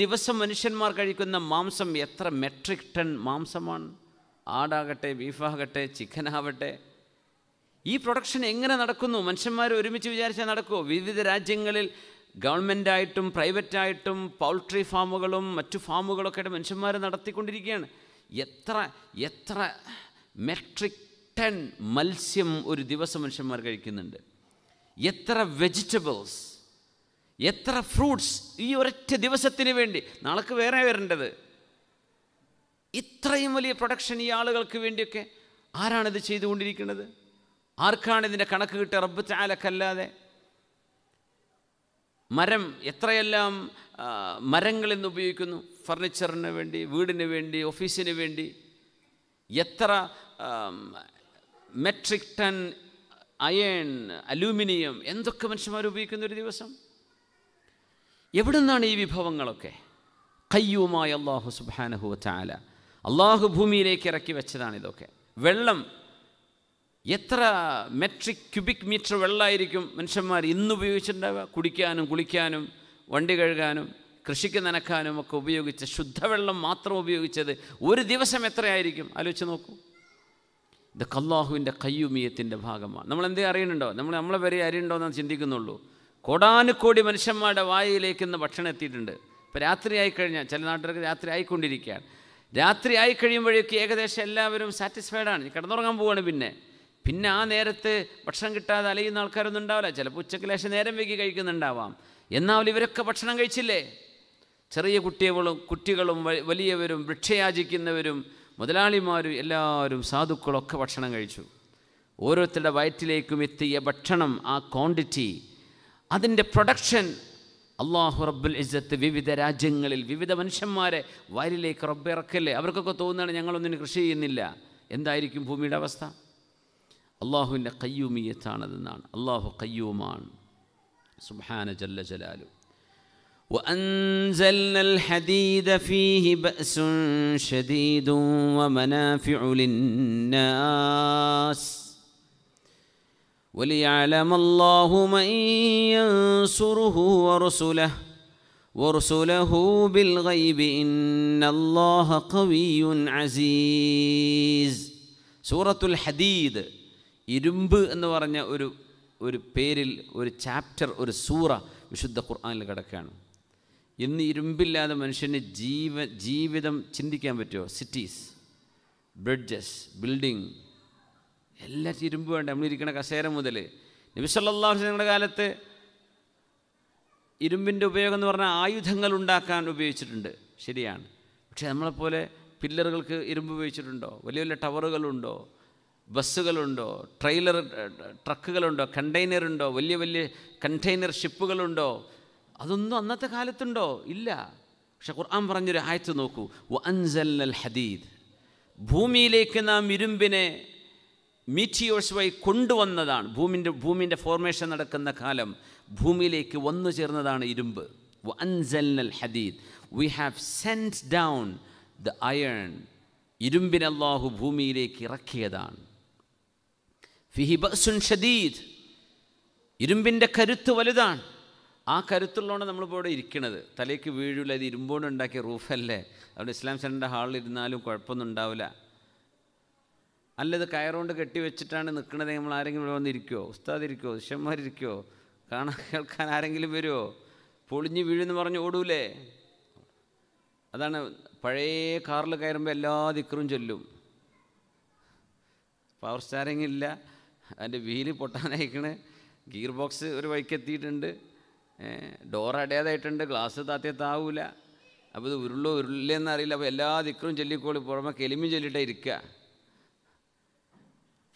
ദിവസം മനുഷ്യന്മാർ കഴിക്കുന്ന മാംസം എത്ര മെട്രിക് ടൺ മാംസമാണ് ആടാകട്ടെ ബീഫാകട്ടെ ചിക്കനാവട്ടെ ഈ പ്രൊഡക്ഷൻ എങ്ങനെ നടക്കുന്നു മനുഷ്യന്മാർ ഒരുമിച്ച് വിചാരിച്ചാൽ നടക്കുമോ വിവിധ രാജ്യങ്ങളിൽ ഗവൺമെൻറ്റായിട്ടും പ്രൈവറ്റായിട്ടും പൗൾട്രി ഫാമുകളും മറ്റു ഫാമുകളൊക്കെ ആയിട്ട് മനുഷ്യന്മാർ നടത്തിക്കൊണ്ടിരിക്കുകയാണ് എത്ര എത്ര മെട്രിക് ടൺ മത്സ്യം ഒരു ദിവസം മനുഷ്യന്മാർ കഴിക്കുന്നുണ്ട് എത്ര വെജിറ്റബിൾസ് എത്ര ഫ്രൂട്ട്സ് ഈ ഒരൊറ്റ ദിവസത്തിന് വേണ്ടി നാളേക്ക് വേറെ വരേണ്ടത് ഇത്രയും വലിയ പ്രൊഡക്ഷൻ ഈ ആളുകൾക്ക് വേണ്ടിയൊക്കെ ആരാണിത് ചെയ്തുകൊണ്ടിരിക്കുന്നത് ആർക്കാണ് ഇതിൻ്റെ കണക്ക് കിട്ടുക റബ്ബ് ചാലക്കല്ലാതെ മരം എത്രയെല്ലാം മരങ്ങൾ ഇന്ന് ഉപയോഗിക്കുന്നു ഫർണിച്ചറിന് വേണ്ടി വീടിന് വേണ്ടി ഓഫീസിന് വേണ്ടി എത്ര മെട്രിക് ടൺ അയേൺ അലൂമിനിയം എന്തൊക്കെ മനുഷ്യന്മാർ ഉപയോഗിക്കുന്ന ഒരു ദിവസം എവിടെ നിന്നാണ് ഈ വിഭവങ്ങളൊക്കെ കയ്യുമായ അള്ളാഹു സുബാനഹു ചാല അള്ളാഹു ഭൂമിയിലേക്ക് ഇറക്കി വെച്ചതാണ് ഇതൊക്കെ വെള്ളം എത്ര മെട്രിക് ക്യൂബിക് മീറ്റർ വെള്ളമായിരിക്കും മനുഷ്യന്മാർ ഇന്ന് ഉപയോഗിച്ചിട്ടുണ്ടാവുക കുടിക്കാനും കുളിക്കാനും വണ്ടി കഴുകാനും കൃഷിക്ക് നനക്കാനും ഒക്കെ ഉപയോഗിച്ച ശുദ്ധവെള്ളം മാത്രം ഉപയോഗിച്ചത് ഒരു ദിവസം എത്രയായിരിക്കും ആലോചിച്ച് നോക്കൂ ഇത് കല്ലാഹുവിൻ്റെ കയ്യുമീയത്തിൻ്റെ ഭാഗമാണ് നമ്മൾ എന്തേ അറിയണുണ്ടോ നമ്മൾ നമ്മളെ വരെ അറിയണ്ടോ എന്ന് ചിന്തിക്കുന്നുള്ളൂ കോടാനുകോടി മനുഷ്യന്മാരുടെ വായിലേക്ക് ഇന്ന് ഭക്ഷണം എത്തിയിട്ടുണ്ട് ഇപ്പോൾ രാത്രിയായി കഴിഞ്ഞാൽ ചില നാട്ടുകാർക്ക് രാത്രി ആയിക്കൊണ്ടിരിക്കുകയാണ് രാത്രി ആയി കഴിയുമ്പോഴേക്ക് ഏകദേശം എല്ലാവരും സാറ്റിസ്ഫൈഡാണ് കിടന്നുറങ്ങാൻ പോവുകയാണ് പിന്നെ പിന്നെ ആ നേരത്ത് ഭക്ഷണം കിട്ടാതെ അലയുന്ന ആൾക്കാരൊന്നും ഉണ്ടാവില്ല ചിലപ്പോൾ ഉച്ചയ്ക്ക് ലേശം നേരം വൈകി കഴിക്കുന്നുണ്ടാവാം എന്നാൽ ഇവരൊക്കെ ഭക്ഷണം കഴിച്ചില്ലേ ചെറിയ കുട്ടികളും കുട്ടികളും വലിയവരും വൃക്ഷയാചിക്കുന്നവരും മുതലാളിമാരും എല്ലാവരും സാധുക്കളൊക്കെ ഭക്ഷണം കഴിച്ചു ഓരോരുത്തരുടെ വയറ്റിലേക്കും എത്തിയ ഭക്ഷണം ആ ക്വാണ്ടിറ്റി അതിൻ്റെ പ്രൊഡക്ഷൻ അള്ളാഹു റബ്ബുൽ ഇസ്സത്ത് വിവിധ രാജ്യങ്ങളിൽ വിവിധ മനുഷ്യന്മാരെ വയലിലേക്ക് റബ്ബിറക്കല്ലേ അവർക്കൊക്കെ തോന്നുകയാണ് ഞങ്ങളൊന്നിനും കൃഷി ചെയ്യുന്നില്ല എന്തായിരിക്കും ഭൂമിയുടെ അവസ്ഥ അള്ളാഹുവിൻ്റെ കയ്യൂമിയത്താണതെന്നാണ് അള്ളാഹു കയ്യൂമാണ് സുബാന ജല്ല ജലാലു وأنزلنا الحديد فيه بأس شديد ومنافع للناس وليعلم الله من ينصره ورسله ورسله بالغيب إن الله قوي عزيز سورة الحديد ഇരുമ്പ് എന്ന് പറഞ്ഞ ഒരു ഒരു പേരിൽ ഒരു ചാപ്റ്റർ ഒരു സൂറ വിശുദ്ധ ഖുർആാനിൽ കിടക്കുകയാണ് ഇന്ന് ഇരുമ്പില്ലാതെ മനുഷ്യന് ജീവ ജീവിതം ചിന്തിക്കാൻ പറ്റുമോ സിറ്റീസ് ബ്രിഡ്ജസ് ബിൽഡിംഗ് എല്ലാറ്റിനും ഇരുമ്പ് വേണ്ട നമ്മളിരിക്കണ കസേര മുതൽ നബിസല്ലാഹുസിങ്ങളുടെ കാലത്ത് ഇരുമ്പിൻ്റെ ഉപയോഗം എന്ന് പറഞ്ഞാൽ ആയുധങ്ങൾ ഉണ്ടാക്കാൻ ഉപയോഗിച്ചിട്ടുണ്ട് ശരിയാണ് പക്ഷേ നമ്മളെപ്പോലെ പില്ലറുകൾക്ക് ഇരുമ്പ് ഉപയോഗിച്ചിട്ടുണ്ടോ വലിയ വലിയ ടവറുകളുണ്ടോ ബസ്സുകളുണ്ടോ ട്രെയിലർ ട്രക്കുകളുണ്ടോ കണ്ടെയ്നറുണ്ടോ വലിയ വലിയ കണ്ടെയ്നർ ഷിപ്പുകളുണ്ടോ അതൊന്നും അന്നത്തെ കാലത്തുണ്ടോ ഇല്ല പക്ഷെ ഖുർആൻ പറഞ്ഞൊരു ആയത്ത് നോക്കൂ അൻസൽ ഹദീദ് ഭൂമിയിലേക്ക് നാം ഇരുമ്പിനെ മീറ്റിയോഴ്സ് കൊണ്ടുവന്നതാണ് ഭൂമിൻ്റെ ഭൂമിൻ്റെ ഫോർമേഷൻ നടക്കുന്ന കാലം ഭൂമിയിലേക്ക് വന്നു ചേർന്നതാണ് ഇരുമ്പ് അൻസൽനൽ ഹദീദ് we have sent down the iron ഇരുമ്പിനെ ഭൂമിയിലേക്ക് ഇറക്കിയതാണ് ഫിഹിബസുൻ ഷദീദ് ഇരുമ്പിൻ്റെ കരുത്ത് വലുതാണ് ആ കരുത്തുള്ളതുകൊണ്ട് നമ്മളിപ്പോൾ ഇവിടെ ഇരിക്കണത് തലയ്ക്ക് വീഴുള്ളത് ഇത് ഇരുമ്പോണ്ട് ഉണ്ടാക്കിയ റൂഫല്ലേ അവിടെ ഇസ്ലാം സെൻ്ററിൻ്റെ ഹാളിൽ ഇരുന്നാലും കുഴപ്പമൊന്നും ഉണ്ടാവില്ല അല്ലത് കയറുകൊണ്ട് കെട്ടിവെച്ചിട്ടാണ് നിൽക്കുന്നത് നമ്മൾ ആരെങ്കിലും ഇവിടെ വന്നിരിക്കുമോ ഉസ്താദിരിക്കുമോ ശിഷ്യന്മാരിരിക്കുമോ കാണാൻ കേൾക്കാൻ ആരെങ്കിലും വരുമോ പൊളിഞ്ഞ് വീഴുന്നു പറഞ്ഞ് ഓടൂലേ അതാണ് പഴയ കാറിൽ കയറുമ്പോൾ എല്ലാ ദിക്കറും ചൊല്ലും പവർ സ്റ്റാരിങ് ഇല്ല അതിൻ്റെ വീല് പൊട്ടാനയക്കണ് ഗിയർ ബോക്സ് ഒരു വഴിക്ക് എത്തിയിട്ടുണ്ട് ഡോർ അടയാതായിട്ടുണ്ട് ഗ്ലാസ് താത്തേ താവൂല അപ്പോൾ ഇത് ഉരുള്ളോ ഉരുളില്ലെന്നറിയില്ല അപ്പോൾ എല്ലാ ദിക്കറും ചൊല്ലിക്കോളി പുറമെ കെലിമി ചൊല്ലിയിട്ടാണ് ഇരിക്കുക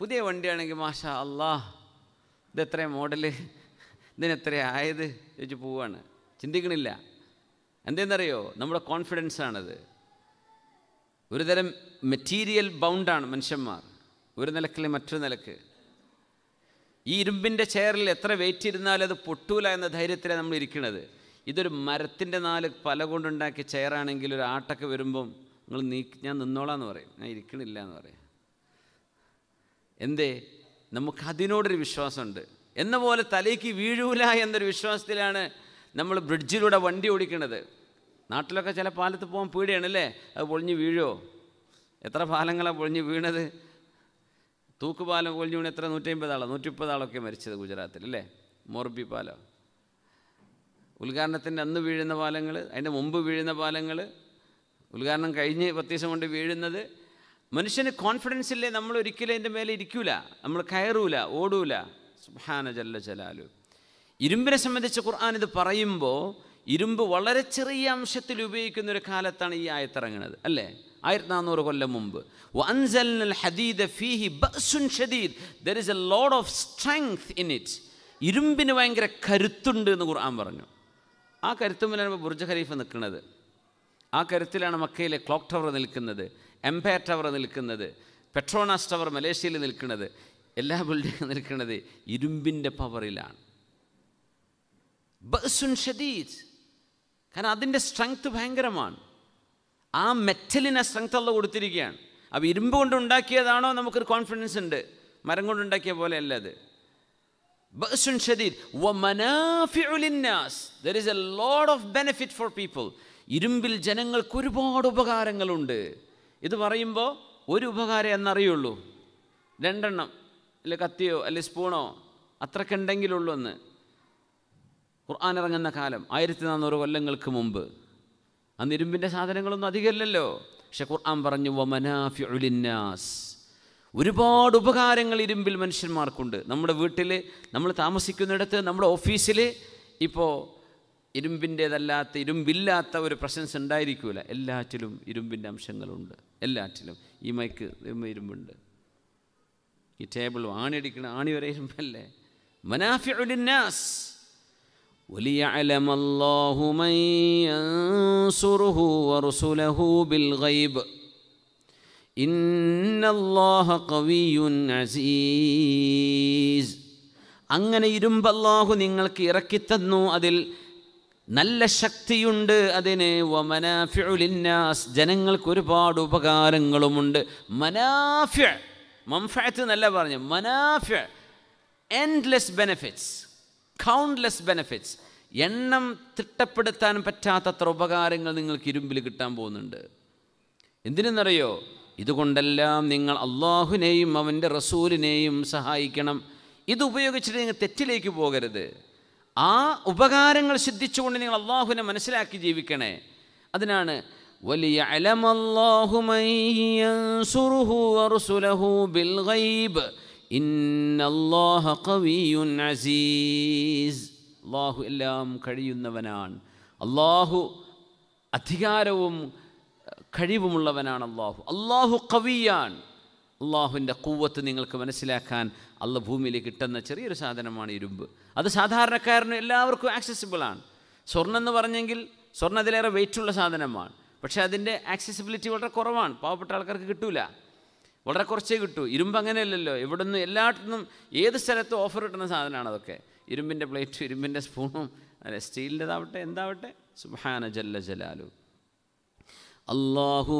പുതിയ വണ്ടിയാണെങ്കിൽ മാഷ അല്ലാ ഇതെത്ര മോഡല് ഇതിനെത്ര ആയത് ചോദിച്ച് പോവാണ് ചിന്തിക്കണില്ല എന്തെന്നറിയോ നമ്മുടെ കോൺഫിഡൻസ് ആണത് ഒരു തരം മെറ്റീരിയൽ ബൗണ്ടാണ് മനുഷ്യന്മാർ ഒരു നിലക്കിൽ മറ്റൊരു നിലക്ക് ഈ ഇരുമ്പിൻ്റെ ചെയറിൽ എത്ര വെയിറ്റ് ഇരുന്നാലും അത് പൊട്ടൂല എന്ന ധൈര്യത്തിലാണ് നമ്മൾ ഇരിക്കുന്നത് ഇതൊരു മരത്തിൻ്റെ നാല് പല കൊണ്ടുണ്ടാക്കിയ ചെയറാണെങ്കിൽ ഒരു ആട്ടൊക്കെ വരുമ്പം നിങ്ങൾ നീ ഞാൻ നിന്നോളാം എന്ന് പറയും ഞാൻ ഇരിക്കണില്ല എന്ന് പറയും എന്തേ അതിനോടൊരു വിശ്വാസമുണ്ട് എന്ന പോലെ തലയ്ക്ക് വീഴൂല എന്നൊരു വിശ്വാസത്തിലാണ് നമ്മൾ ബ്രിഡ്ജിലൂടെ വണ്ടി ഓടിക്കുന്നത് നാട്ടിലൊക്കെ ചില പാലത്ത് പോകാൻ പീടിയാണല്ലേ അത് പൊളിഞ്ഞ് വീഴോ എത്ര പാലങ്ങളാണ് പൊളിഞ്ഞ് വീണത് തൂക്കുപാലം പൊളിഞ്ഞ് വീണ് എത്ര നൂറ്റമ്പതാളോ നൂറ്റിപ്പതാളൊക്കെ മരിച്ചത് ഗുജറാത്തിൽ അല്ലേ മോർബി പാലം ഉദ്ഘാടനത്തിൻ്റെ അന്ന് വീഴുന്ന പാലങ്ങൾ അതിൻ്റെ മുമ്പ് വീഴുന്ന പാലങ്ങൾ ഉദ്ഘാടനം കഴിഞ്ഞ് പത്ത് ദിവസം കൊണ്ട് വീഴുന്നത് മനുഷ്യന് കോൺഫിഡൻസ് ഇല്ലേ നമ്മൾ ഒരിക്കലും എൻ്റെ മേലെ ഇരിക്കൂല നമ്മൾ കയറൂല ഓടൂല സുഹാന ജല്ല ജലാലു ഇരുമ്പിനെ സംബന്ധിച്ച് ഖുർആൻ ഇത് പറയുമ്പോൾ ഇരുമ്പ് വളരെ ചെറിയ അംശത്തിൽ ഉപയോഗിക്കുന്ന ഒരു കാലത്താണ് ഈ ആയത്തിറങ്ങുന്നത് അല്ലേ ആയിരത്തി നാനൂറ് കൊല്ലം മുമ്പ് there is a load of strength in it ഇരുമ്പിന് ഭയങ്കര കരുത്തുണ്ട് എന്ന് ഖുർആൻ പറഞ്ഞു ആ കരുത്തുമ്പിലാണ് ബുർജ് ഖലീഫ നിൽക്കുന്നത് ആ കരുത്തിലാണ് മക്കയിലെ ക്ലോക്ക് ടവർ നിൽക്കുന്നത് എംപയർ ടവർ നിൽക്കുന്നത് പെട്രോണാസ് ടവർ മലേഷ്യയിൽ നിൽക്കുന്നത് എല്ലാ ബിൽഡിങ്ങും നിൽക്കുന്നത് ഇരുമ്പിൻ്റെ പവറിലാണ് ബസുൻ ഷദീദ് കാരണം അതിൻ്റെ സ്ട്രെങ്ത് ഭയങ്കരമാണ് ആ മെറ്റലിനെ സ്ട്രെങ്ത് കൊടുത്തിരിക്കുകയാണ് അവ ഇരുമ്പ് കൊണ്ട് ഉണ്ടാക്കിയതാണോ നമുക്കൊരു കോൺഫിഡൻസ് ഉണ്ട് മരം കൊണ്ടുണ്ടാക്കിയ പോലെയല്ല അത് ബസുൻ ഷദീദ് there is a load of benefit for people ഇരുമ്പിൽ ജനങ്ങൾക്ക് ഒരുപാട് ഉപകാരങ്ങളുണ്ട് ഇത് പറയുമ്പോൾ ഒരു ഉപകാരം എന്നറിയുള്ളൂ രണ്ടെണ്ണം അല്ലെ കത്തിയോ അല്ലെ സ്പൂണോ അത്രക്കുണ്ടെങ്കിലുള്ളൂ എന്ന് ഖുർആൻ ഇറങ്ങുന്ന കാലം ആയിരത്തി നാനൂറ് കൊല്ലങ്ങൾക്ക് മുമ്പ് അന്ന് ഇരുമ്പിൻ്റെ സാധനങ്ങളൊന്നും അധികമല്ലല്ലോ പക്ഷെ ഖുർആൻ പറഞ്ഞു വമനാഫിഉലിന്നാസ് ഒരുപാട് ഉപകാരങ്ങൾ ഇരുമ്പിൽ മനുഷ്യന്മാർക്കുണ്ട് നമ്മുടെ വീട്ടിൽ നമ്മൾ താമസിക്കുന്നിടത്ത് നമ്മുടെ ഓഫീസിൽ ഇപ്പോൾ ഇരുമ്പിൻ്റേതല്ലാത്ത ഇരുമ്പില്ലാത്ത ഒരു പ്രസൻസ് ഉണ്ടായിരിക്കില്ല എല്ലാറ്റിലും ഇരുമ്പിൻ്റെ അംശങ്ങളുണ്ട് എല്ലാറ്റിലും ഈ മൈക്ക് ഇരുമ്പുണ്ട് ഈ ടേബിൾ ആണിയടിക്കണം ആണി വരെ ഇരുമ്പല്ലേ മനാഫിഉലിന്നാസ് وليعلم الله من ينصره ورسله بالغيب إن الله قوي عزيز അങ്ങനെ ഇരുമ്പ് അല്ലാഹു നിങ്ങൾക്ക് ഇറക്കിത്തന്നു അതിൽ നല്ല ശക്തിയുണ്ട് അതിന് വമനാഫിഉലിന്നാസ് ജനങ്ങൾക്ക് ഒരുപാട് ഉപകാരങ്ങളുമുണ്ട് മനാഫ്യ മംഫാത്ത് നല്ല പറഞ്ഞു മനാഫ്യ എൻഡ്ലെസ് ബെനഫിറ്റ്സ് കൗണ്ട്ലെസ് ബെനഫിറ്റ്സ് എണ്ണം തിട്ടപ്പെടുത്താൻ പറ്റാത്തത്ര ഉപകാരങ്ങൾ നിങ്ങൾക്ക് ഇരുമ്പിൽ കിട്ടാൻ പോകുന്നുണ്ട് എന്തിനെന്നറിയോ ഇതുകൊണ്ടെല്ലാം നിങ്ങൾ അള്ളാഹുവിനെയും അവൻ്റെ റസൂലിനെയും സഹായിക്കണം ഇത് ഉപയോഗിച്ചിട്ട് നിങ്ങൾ തെറ്റിലേക്ക് പോകരുത് ആ ഉപകാരങ്ങൾ സിദ്ധിച്ചുകൊണ്ട് നിങ്ങൾ അള്ളാഹുവിനെ മനസ്സിലാക്കി ജീവിക്കണേ അതിനാണ് വലിയ അള്ളാഹു എല്ലാം കഴിയുന്നവനാണ് അള്ളാഹു അധികാരവും കഴിവുമുള്ളവനാണ് അള്ളാഹു അള്ളാഹു കവിയാണ് അള്ളാഹുവിൻ്റെ കൂവത്ത് നിങ്ങൾക്ക് മനസ്സിലാക്കാൻ അള്ള ഭൂമിയിൽ കിട്ടുന്ന ചെറിയൊരു സാധനമാണ് ഇരുമ്പ് അത് സാധാരണക്കാരന് എല്ലാവർക്കും ആക്സസിബിളാണ് സ്വർണ്ണം എന്ന് പറഞ്ഞെങ്കിൽ സ്വർണ്ണം അതിലേറെ വെയിറ്റുള്ള സാധനമാണ് പക്ഷേ അതിൻ്റെ ആക്സസിബിലിറ്റി വളരെ കുറവാണ് പാവപ്പെട്ട ആൾക്കാർക്ക് കിട്ടൂല വളരെ കുറച്ചേ കിട്ടൂ ഇരുമ്പ് അങ്ങനെയല്ലല്ലോ ഇവിടെ നിന്ന് എല്ലായിടത്തും ഏത് സ്ഥലത്തും ഓഫർ കിട്ടുന്ന സാധനമാണ് അതൊക്കെ ഇരുമ്പിൻ്റെ പ്ലേറ്റും ഇരുമ്പിൻ്റെ സ്പൂണും അല്ലെ സ്റ്റീലിൻ്റെതാവട്ടെ എന്താവട്ടെ സുഹാന ജല്ല ജലാലു അള്ളാഹു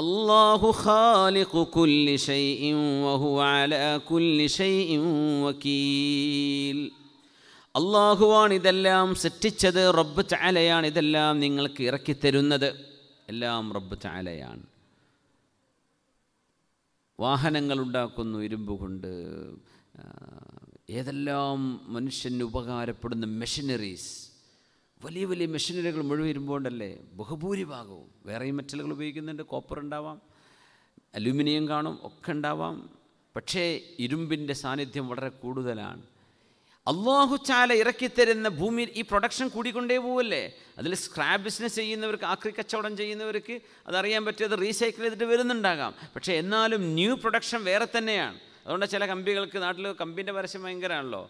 അള്ളാഹു ഖാലിഖു കുല്ലി ഷൈഇൻ വഹുവ അലാ കുല്ലി ഷൈഇൻ വകീൽ അള്ളാഹുവാണ് ഇതെല്ലാം സൃഷ്ടിച്ചത് റബ്ബ് ചാലയാണ് ഇതെല്ലാം നിങ്ങൾക്ക് ഇറക്കി തരുന്നത് എല്ലാം റബ്ബ് ചാലയാണ് വാഹനങ്ങൾ ഉണ്ടാക്കുന്നു ഇരുമ്പ് കൊണ്ട് ഏതെല്ലാം മനുഷ്യന് ഉപകാരപ്പെടുന്ന മെഷീനറീസ് വലിയ വലിയ മെഷീനറികൾ മുഴുവൻ ഇരുമ്പോണ്ടല്ലേ ബഹുഭൂരിഭാഗവും വേറെയും മെറ്റലുകൾ ഉപയോഗിക്കുന്നുണ്ട് കോപ്പർ ഉണ്ടാവാം അലൂമിനിയം കാണും ഒക്കെ ഉണ്ടാവാം പക്ഷേ ഇരുമ്പിൻ്റെ സാന്നിധ്യം വളരെ കൂടുതലാണ് അള്ളാഹു ചാല ഇറക്കിത്തരുന്ന ഭൂമി ഈ പ്രൊഡക്ഷൻ കൂടിക്കൊണ്ടേ പോവല്ലേ അതിൽ സ്ക്രാപ്പ് ബിസിനസ് ചെയ്യുന്നവർക്ക് ആക്രി കച്ചവടം ചെയ്യുന്നവർക്ക് അതറിയാൻ പറ്റിയത് റീസൈക്കിൾ ചെയ്തിട്ട് വരുന്നുണ്ടാകാം പക്ഷേ എന്നാലും ന്യൂ പ്രൊഡക്ഷൻ വേറെ തന്നെയാണ് അതുകൊണ്ട് ചില കമ്പികൾക്ക് നാട്ടിൽ കമ്പിൻ്റെ പരസ്യം ഭയങ്കരമാണല്ലോ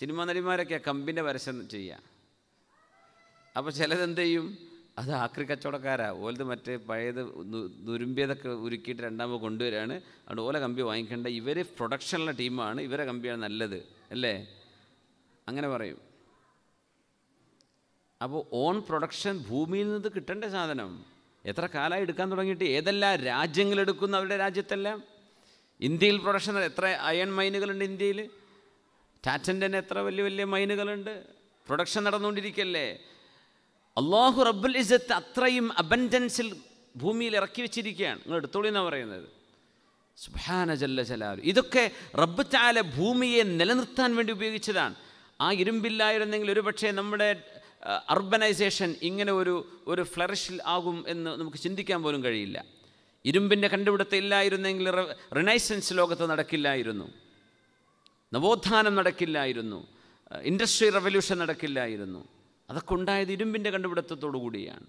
സിനിമാ നടിമാരൊക്കെ കമ്പിൻ്റെ പരസ്യം ചെയ്യുക അപ്പോൾ ചിലതെന്ത് ചെയ്യും അത് ആക്രി കച്ചവടക്കാരാണ് ഓലത് മറ്റേ പഴയത് ദുരുമ്പിയതൊക്കെ ഉരുക്കിയിട്ട് രണ്ടാമത് കൊണ്ടുവരികയാണ് അതുകൊണ്ട് ഓല കമ്പി വാങ്ങിക്കേണ്ട ഇവർ പ്രൊഡക്ഷനുള്ള ടീമാണ് ഇവരെ കമ്പിയാണ് നല്ലത് അല്ലേ അങ്ങനെ പറയും അപ്പോൾ ഓൺ പ്രൊഡക്ഷൻ ഭൂമിയിൽ നിന്ന് കിട്ടേണ്ട സാധനം എത്ര കാലമായി എടുക്കാൻ തുടങ്ങിയിട്ട് ഏതെല്ലാം രാജ്യങ്ങളെടുക്കുന്നു അവരുടെ രാജ്യത്തെല്ലാം ഇന്ത്യയിൽ പ്രൊഡക്ഷൻ എത്ര അയൺ മൈനുകളുണ്ട് ഇന്ത്യയിൽ ടാറ്റൻ്റെ തന്നെ എത്ര വലിയ വലിയ മൈനുകളുണ്ട് പ്രൊഡക്ഷൻ നടന്നുകൊണ്ടിരിക്കല്ലേ അള്ളാഹു റബ്ബുൽ ഇസത്ത് അത്രയും അബൻഡൻസിൽ ഭൂമിയിൽ ഇറക്കി വെച്ചിരിക്കുകയാണ് നിങ്ങൾ എടുത്തോളിന്നാണ് പറയുന്നത് സുഭാന ജല്ല ജലാലു ഇതൊക്കെ റബ്ബ് ചാല ഭൂമിയെ നിലനിർത്താൻ വേണ്ടി ഉപയോഗിച്ചതാണ് ആ ഇരുമ്പില്ലായിരുന്നെങ്കിൽ ഒരുപക്ഷെ നമ്മുടെ അർബനൈസേഷൻ ഇങ്ങനെ ഒരു ഒരു ഫ്ലറിഷിൽ ആകും എന്ന് നമുക്ക് ചിന്തിക്കാൻ പോലും കഴിയില്ല ഇരുമ്പിൻ്റെ കണ്ടുപിടുത്തം ഇല്ലായിരുന്നെങ്കിൽ റിനൈസൻസ് ലോകത്ത് നടക്കില്ലായിരുന്നു നവോത്ഥാനം നടക്കില്ലായിരുന്നു ഇൻഡസ്ട്രി റവല്യൂഷൻ നടക്കില്ലായിരുന്നു അതൊക്കെ ഉണ്ടായത് ഇരുമ്പിൻ്റെ കണ്ടുപിടുത്തത്തോടു കൂടിയാണ്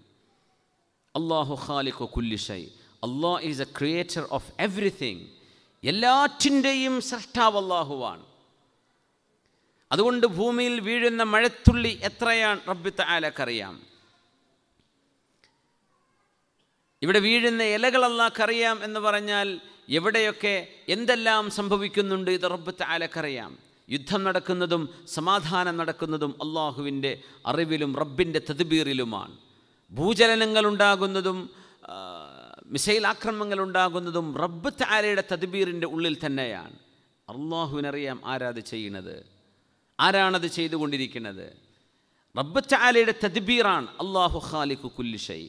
അള്ളാഹു ഖാലിഖു കുല്ലിഷൈ അള്ളാഹ് is a creator of everything എല്ലാറ്റിൻ്റെയും സൃഷ്ടാവ് അള്ളാഹുവാണ് അതുകൊണ്ട് ഭൂമിയിൽ വീഴുന്ന മഴത്തുള്ളി എത്രയാണ് റബ്ബിത്ത ആലക്കറിയാം ഇവിടെ വീഴുന്ന ഇലകൾ എന്ന് പറഞ്ഞാൽ എവിടെയൊക്കെ എന്തെല്ലാം സംഭവിക്കുന്നുണ്ട് ഇത് റബ്ബത്ത് ആലക്കറിയാം യുദ്ധം നടക്കുന്നതും സമാധാനം നടക്കുന്നതും അള്ളാഹുവിൻ്റെ അറിവിലും റബ്ബിൻ്റെ തദ്ബീറിലുമാണ് ഉണ്ടാകുന്നതും മിസൈൽ ആക്രമണങ്ങൾ ഉണ്ടാകുന്നതും റബ്ബ് താരയുടെ തദ്ബീറിൻ്റെ ഉള്ളിൽ തന്നെയാണ് അള്ളാഹുവിനറിയാം ആരാത് ചെയ്യണത് ആരാണത് ചെയ്തുകൊണ്ടിരിക്കുന്നത് റബ്ബ് താലയുടെ തദ്ബീറാണ് അള്ളാഹു ഖാലിഖു കുല്ലിഷൈ